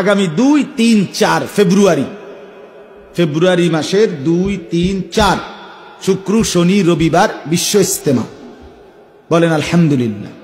আগামী দুই তিন চার ফেব্রুয়ারি ফেব্রুয়ারি মাসের দুই তিন চার শুক্র শনি রবিবার বিশ্ব ইস্তেমা বলেন আলহামদুলিল্লাহ